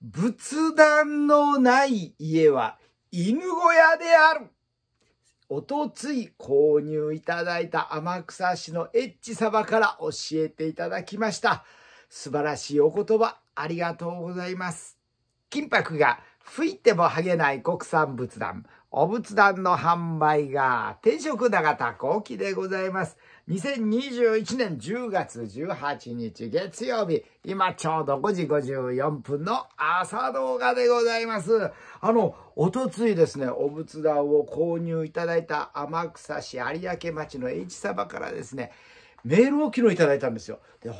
仏壇のない家は犬小屋である。おとつい購入いただいた天草市のエッチ様から教えていただきました。素晴らしいお言葉、ありがとうございます。金箔が吹いても剥げない国産仏壇、お仏壇の販売が天職永田後期でございます。2021年10月18日月曜日、今ちょうど5時54分の朝動画でございます。あの、おとついですね、お仏壇を購入いただいた天草市有明町の H サバからですね、メールを昨日いただいたんですよ。で、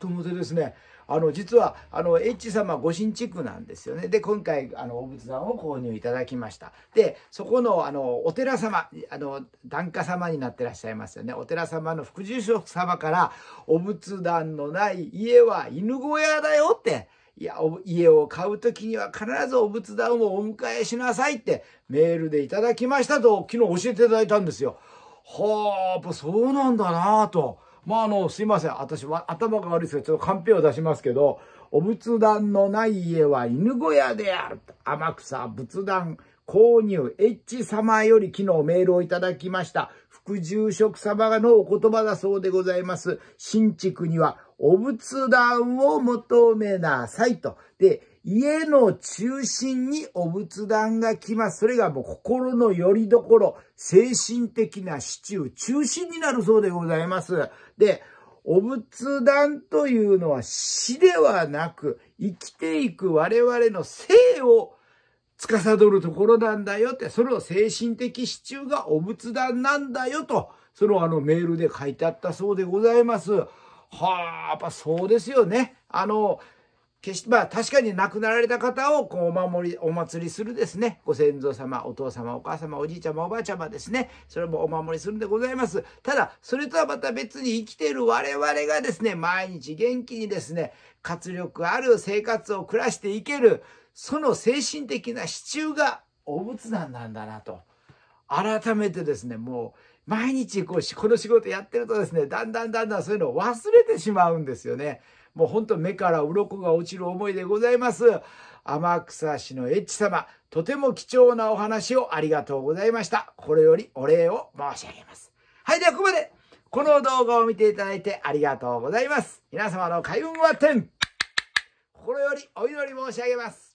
と思ってですねあの実はあのエッチ様御神区なんですよねで今回あのお仏壇を購入いただきましたでそこのあのお寺様あの檀家様になってらっしゃいますよねお寺様の副住職様からお仏壇のない家は犬小屋だよっていや、家を買う時には必ずお仏壇をお迎えしなさいってメールでいただきましたと昨日教えていただいたんですよ。はあ、やっぱそうなんだなと。まあ、あの、すいません。私は頭が悪いですけど、ちょっとカンペを出しますけど、お仏壇のない家は犬小屋である。天草仏壇購入、エッチ様より昨日メールをいただきました。副住職様のお言葉だそうでございます。新築にはお仏壇を求めなさいと。で、家の中心にお仏壇が来ます。それがもう心の拠り所、精神的な支柱、中心になるそうでございます。で、お仏壇というのは死ではなく、生きていく我々の生を司るところなんだよって、それを精神的支柱がお仏壇なんだよと、そのあのメールで書いてあったそうでございます。はあ、やっぱそうですよね。あの、決して、まあ確かに亡くなられた方をこうお守り、お祭りするですね。ご先祖様、お父様、お母様、おじいちゃま、おばあちゃまですね。それもお守りするんでございます。ただ、それとはまた別に生きている我々がですね、毎日元気にですね、活力ある生活を暮らしていける、その精神的な支柱がお仏壇なんだなと。改めてですね、もう毎日こうこの仕事やってるとですね、だんだんだんだんそういうのを忘れてしまうんですよね。もうほんと目から鱗が落ちる思いでございます。天草市のエッチ様、とても貴重なお話をありがとうございました。これよりお礼を申し上げます。はい、ではここまで。この動画を見ていただいてありがとうございます。皆様の開運は天心よりお祈り申し上げます。